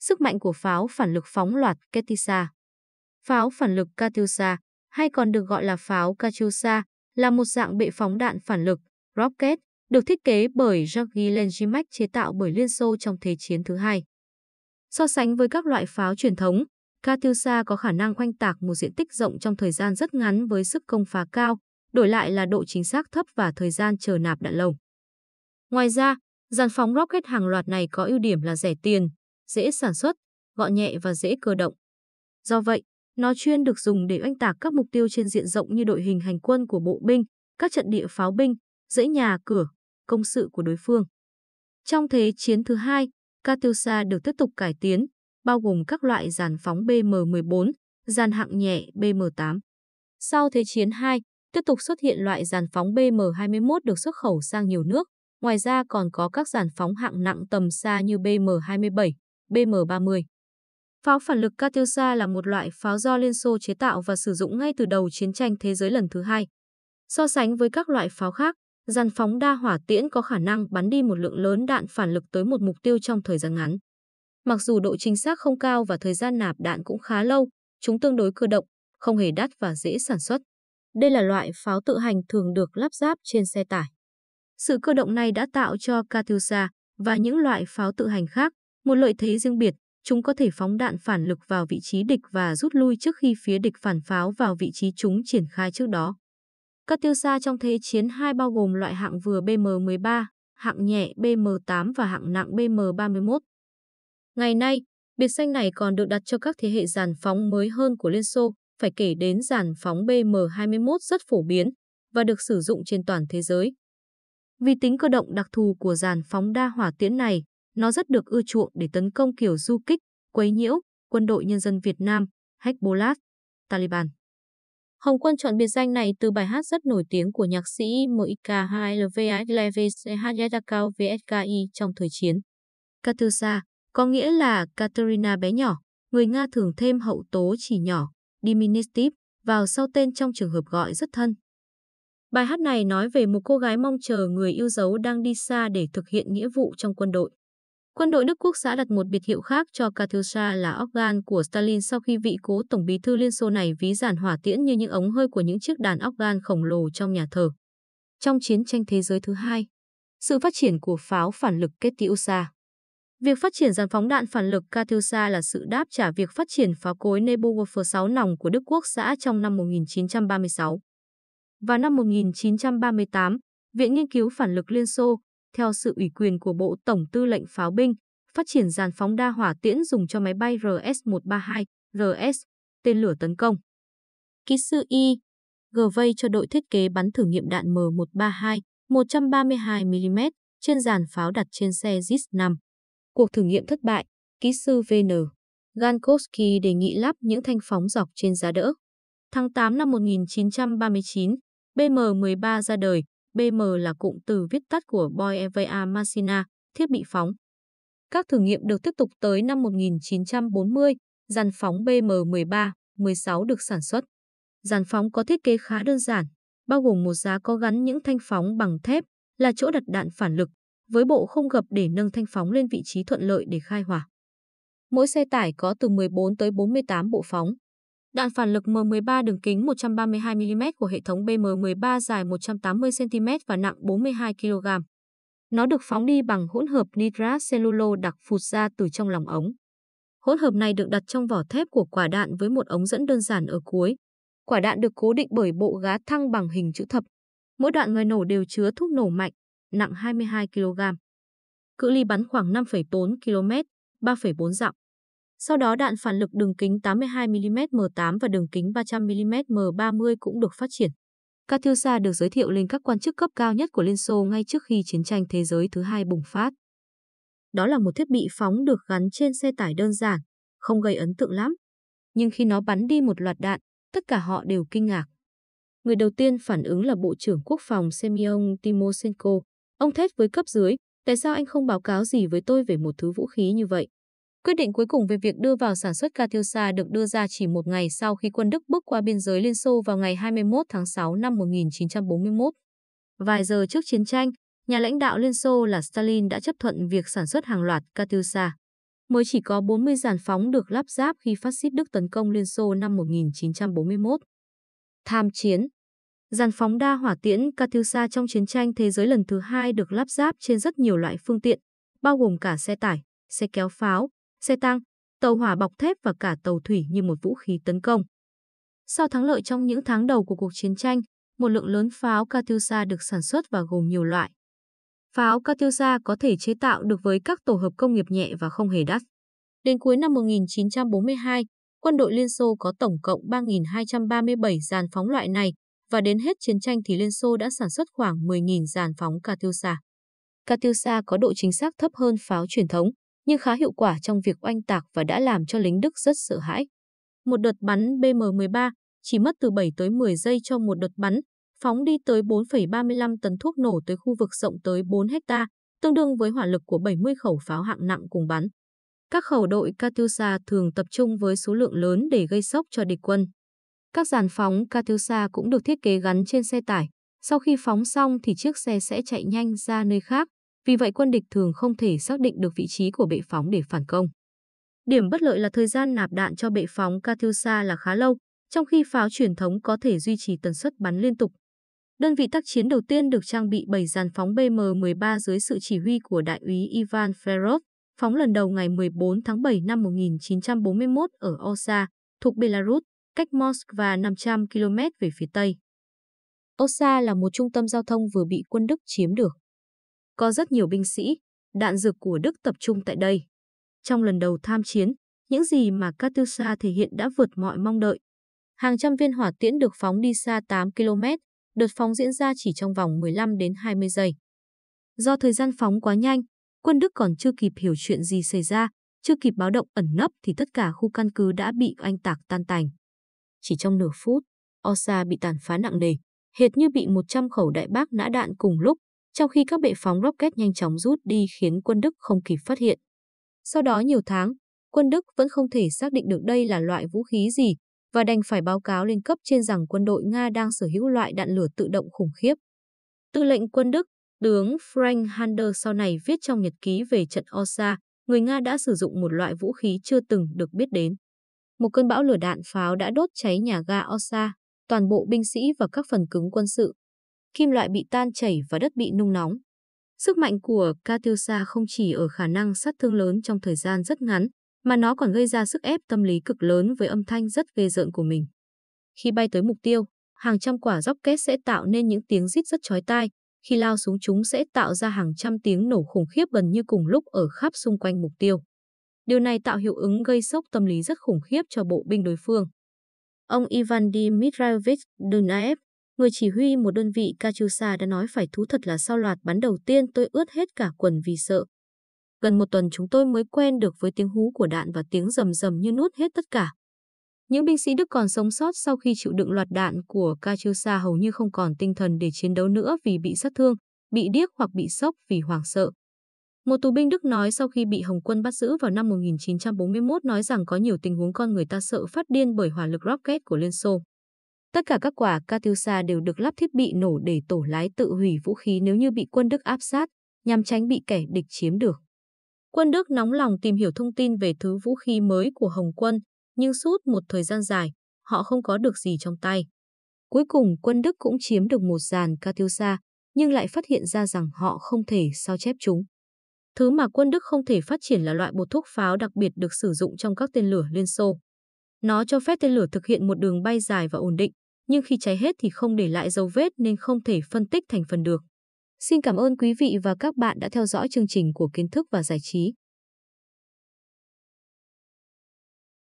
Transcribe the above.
sức mạnh của pháo phản lực phóng loạt Katyusha. Pháo phản lực Katyusha, hay còn được gọi là pháo Katyusha, là một dạng bệ phóng đạn phản lực, rocket, được thiết kế bởi Georgy Lenjimek chế tạo bởi Liên Xô trong Thế chiến thứ hai. So sánh với các loại pháo truyền thống, Katyusha có khả năng khoanh tạc một diện tích rộng trong thời gian rất ngắn với sức công phá cao, đổi lại là độ chính xác thấp và thời gian chờ nạp đạn lâu. Ngoài ra, dàn phóng rocket hàng loạt này có ưu điểm là rẻ tiền, dễ sản xuất, gọn nhẹ và dễ cơ động. Do vậy, nó chuyên được dùng để oanh tạc các mục tiêu trên diện rộng như đội hình hành quân của bộ binh, các trận địa pháo binh, dãy nhà cửa, công sự của đối phương. Trong thế chiến thứ hai, Katyusha được tiếp tục cải tiến, bao gồm các loại giàn phóng BM-14, giàn hạng nhẹ BM-8. Sau Thế chiến 2, tiếp tục xuất hiện loại giàn phóng BM-21 được xuất khẩu sang nhiều nước. Ngoài ra còn có các giàn phóng hạng nặng tầm xa như BM-27, BM-30. Pháo phản lực Katyusha là một loại pháo do Liên Xô chế tạo và sử dụng ngay từ đầu chiến tranh thế giới lần thứ hai. So sánh với các loại pháo khác, dàn phóng đa hỏa tiễn có khả năng bắn đi một lượng lớn đạn phản lực tới một mục tiêu trong thời gian ngắn. Mặc dù độ chính xác không cao và thời gian nạp đạn cũng khá lâu, chúng tương đối cơ động, không hề đắt và dễ sản xuất. Đây là loại pháo tự hành thường được lắp ráp trên xe tải. Sự cơ động này đã tạo cho Katyusha và những loại pháo tự hành khác một lợi thế riêng biệt, chúng có thể phóng đạn phản lực vào vị trí địch và rút lui trước khi phía địch phản pháo vào vị trí chúng triển khai trước đó. Các tiêu xa trong thế chiến 2 bao gồm loại hạng vừa BM-13, hạng nhẹ BM-8 và hạng nặng BM-31. Ngày nay, biệt danh này còn được đặt cho các thế hệ giàn phóng mới hơn của Liên Xô, phải kể đến giàn phóng BM-21 rất phổ biến và được sử dụng trên toàn thế giới. Vì tính cơ động đặc thù của giàn phóng đa hỏa tiễn này, nó rất được ưa chuộng để tấn công kiểu du kích, quấy nhiễu, quân đội nhân dân Việt Nam, Hezbollah, Taliban. Hồng Quân chọn biệt danh này từ bài hát rất nổi tiếng của nhạc sĩ Mika Hailvehadakau VSKI trong thời chiến. Katusa có nghĩa là Katerina bé nhỏ, người Nga thường thêm hậu tố chỉ nhỏ, diminutive, vào sau tên trong trường hợp gọi rất thân. Bài hát này nói về một cô gái mong chờ người yêu dấu đang đi xa để thực hiện nghĩa vụ trong quân đội. Quân đội Đức Quốc xã đặt một biệt hiệu khác cho Katyusha là organ của Stalin sau khi vị cố tổng bí thư Liên Xô này ví giản hỏa tiễn như những ống hơi của những chiếc đàn organ khổng lồ trong nhà thờ. Trong chiến tranh thế giới thứ hai, sự phát triển của pháo phản lực Katyusha Việc phát triển dàn phóng đạn phản lực Katyusha là sự đáp trả việc phát triển pháo cối Nebowolfer 6 nòng của Đức Quốc xã trong năm 1936. Vào năm 1938, Viện Nghiên cứu Phản lực Liên Xô, theo sự ủy quyền của Bộ Tổng tư lệnh Pháo binh, phát triển giàn phóng đa hỏa tiễn dùng cho máy bay RS-132, RS, tên lửa tấn công. Kỹ sư Y, Gvay cho đội thiết kế bắn thử nghiệm đạn M132, 132mm trên giàn pháo đặt trên xe zis 5 Cuộc thử nghiệm thất bại, kỹ sư VN. Gankowski đề nghị lắp những thanh phóng dọc trên giá đỡ. Tháng 8 năm 1939, BM-13 ra đời, BM là cụm từ viết tắt của Boy Eva Machina, thiết bị phóng. Các thử nghiệm được tiếp tục tới năm 1940, giàn phóng BM-13, 16 được sản xuất. Giàn phóng có thiết kế khá đơn giản, bao gồm một giá có gắn những thanh phóng bằng thép là chỗ đặt đạn phản lực, với bộ không gập để nâng thanh phóng lên vị trí thuận lợi để khai hỏa. Mỗi xe tải có từ 14 tới 48 bộ phóng. Đạn phản lực M13 đường kính 132mm của hệ thống BM13 dài 180cm và nặng 42kg. Nó được phóng đi bằng hỗn hợp nitrat cellulo đặc phụt ra từ trong lòng ống. Hỗn hợp này được đặt trong vỏ thép của quả đạn với một ống dẫn đơn giản ở cuối. Quả đạn được cố định bởi bộ gá thăng bằng hình chữ thập. Mỗi đoạn người nổ đều chứa thuốc nổ mạnh, nặng 22 kg. Cự ly bắn khoảng 5,4 km, 3,4 dặm. Sau đó đạn phản lực đường kính 82mm M8 và đường kính 300mm M30 cũng được phát triển. Katyusha được giới thiệu lên các quan chức cấp cao nhất của Liên Xô ngay trước khi chiến tranh thế giới thứ hai bùng phát. Đó là một thiết bị phóng được gắn trên xe tải đơn giản, không gây ấn tượng lắm. Nhưng khi nó bắn đi một loạt đạn, tất cả họ đều kinh ngạc. Người đầu tiên phản ứng là Bộ trưởng Quốc phòng Semyon Timoshenko. Ông thét với cấp dưới, tại sao anh không báo cáo gì với tôi về một thứ vũ khí như vậy? Quyết định cuối cùng về việc đưa vào sản xuất Katyusha được đưa ra chỉ một ngày sau khi quân Đức bước qua biên giới Liên Xô vào ngày 21 tháng 6 năm 1941. Vài giờ trước chiến tranh, nhà lãnh đạo Liên Xô là Stalin đã chấp thuận việc sản xuất hàng loạt Katyusha. Mới chỉ có 40 giàn phóng được lắp ráp khi phát xít Đức tấn công Liên Xô năm 1941. Tham chiến Giàn phóng đa hỏa tiễn Katyusha trong chiến tranh thế giới lần thứ hai được lắp ráp trên rất nhiều loại phương tiện, bao gồm cả xe tải, xe kéo pháo, xe tăng, tàu hỏa bọc thép và cả tàu thủy như một vũ khí tấn công. Sau thắng lợi trong những tháng đầu của cuộc chiến tranh, một lượng lớn pháo Katyusha được sản xuất và gồm nhiều loại. Pháo Katyusha có thể chế tạo được với các tổ hợp công nghiệp nhẹ và không hề đắt. Đến cuối năm 1942, quân đội Liên Xô có tổng cộng 3.237 dàn phóng loại này và đến hết chiến tranh thì Liên Xô đã sản xuất khoảng 10.000 dàn phóng Katyusha. Katyusha có độ chính xác thấp hơn pháo truyền thống, nhưng khá hiệu quả trong việc oanh tạc và đã làm cho lính Đức rất sợ hãi. Một đợt bắn BM-13 chỉ mất từ 7 tới 10 giây cho một đợt bắn, phóng đi tới 4,35 tấn thuốc nổ tới khu vực rộng tới 4 hecta, tương đương với hỏa lực của 70 khẩu pháo hạng nặng cùng bắn. Các khẩu đội Katyusha thường tập trung với số lượng lớn để gây sốc cho địch quân. Các giàn phóng Katyusha cũng được thiết kế gắn trên xe tải. Sau khi phóng xong thì chiếc xe sẽ chạy nhanh ra nơi khác, vì vậy quân địch thường không thể xác định được vị trí của bệ phóng để phản công. Điểm bất lợi là thời gian nạp đạn cho bệ phóng Katyusha là khá lâu, trong khi pháo truyền thống có thể duy trì tần suất bắn liên tục. Đơn vị tác chiến đầu tiên được trang bị 7 dàn phóng BM-13 dưới sự chỉ huy của đại úy Ivan Ferov, phóng lần đầu ngày 14 tháng 7 năm 1941 ở Osa, thuộc Belarus, cách Moskva 500 km về phía Tây. Osa là một trung tâm giao thông vừa bị quân Đức chiếm được có rất nhiều binh sĩ, đạn dược của Đức tập trung tại đây. Trong lần đầu tham chiến, những gì mà Katyusha thể hiện đã vượt mọi mong đợi. Hàng trăm viên hỏa tiễn được phóng đi xa 8 km, đợt phóng diễn ra chỉ trong vòng 15 đến 20 giây. Do thời gian phóng quá nhanh, quân Đức còn chưa kịp hiểu chuyện gì xảy ra, chưa kịp báo động ẩn nấp thì tất cả khu căn cứ đã bị anh tạc tan tành. Chỉ trong nửa phút, Osa bị tàn phá nặng nề, hệt như bị 100 khẩu đại bác nã đạn cùng lúc, trong khi các bệ phóng rocket nhanh chóng rút đi khiến quân Đức không kịp phát hiện. Sau đó nhiều tháng, quân Đức vẫn không thể xác định được đây là loại vũ khí gì và đành phải báo cáo lên cấp trên rằng quân đội Nga đang sở hữu loại đạn lửa tự động khủng khiếp. Tư lệnh quân Đức, tướng Frank Hander sau này viết trong nhật ký về trận Osa, người Nga đã sử dụng một loại vũ khí chưa từng được biết đến. Một cơn bão lửa đạn pháo đã đốt cháy nhà ga Osa, toàn bộ binh sĩ và các phần cứng quân sự, kim loại bị tan chảy và đất bị nung nóng. Sức mạnh của Katiusa không chỉ ở khả năng sát thương lớn trong thời gian rất ngắn, mà nó còn gây ra sức ép tâm lý cực lớn với âm thanh rất ghê rợn của mình. Khi bay tới mục tiêu, hàng trăm quả róc kết sẽ tạo nên những tiếng rít rất chói tai, khi lao xuống chúng sẽ tạo ra hàng trăm tiếng nổ khủng khiếp gần như cùng lúc ở khắp xung quanh mục tiêu. Điều này tạo hiệu ứng gây sốc tâm lý rất khủng khiếp cho bộ binh đối phương. Ông Ivan Dmitrievich Dunaev, người chỉ huy một đơn vị Katyusha đã nói phải thú thật là sau loạt bắn đầu tiên tôi ướt hết cả quần vì sợ. Gần một tuần chúng tôi mới quen được với tiếng hú của đạn và tiếng rầm rầm như nuốt hết tất cả. Những binh sĩ Đức còn sống sót sau khi chịu đựng loạt đạn của Katyusha hầu như không còn tinh thần để chiến đấu nữa vì bị sát thương, bị điếc hoặc bị sốc vì hoảng sợ. Một tù binh Đức nói sau khi bị Hồng quân bắt giữ vào năm 1941 nói rằng có nhiều tình huống con người ta sợ phát điên bởi hỏa lực rocket của Liên Xô. Tất cả các quả Katyusha đều được lắp thiết bị nổ để tổ lái tự hủy vũ khí nếu như bị quân Đức áp sát, nhằm tránh bị kẻ địch chiếm được. Quân Đức nóng lòng tìm hiểu thông tin về thứ vũ khí mới của Hồng quân, nhưng suốt một thời gian dài, họ không có được gì trong tay. Cuối cùng quân Đức cũng chiếm được một dàn Katyusha, nhưng lại phát hiện ra rằng họ không thể sao chép chúng. Thứ mà quân Đức không thể phát triển là loại bột thuốc pháo đặc biệt được sử dụng trong các tên lửa Liên Xô. Nó cho phép tên lửa thực hiện một đường bay dài và ổn định, nhưng khi cháy hết thì không để lại dấu vết nên không thể phân tích thành phần được. Xin cảm ơn quý vị và các bạn đã theo dõi chương trình của Kiến thức và Giải trí.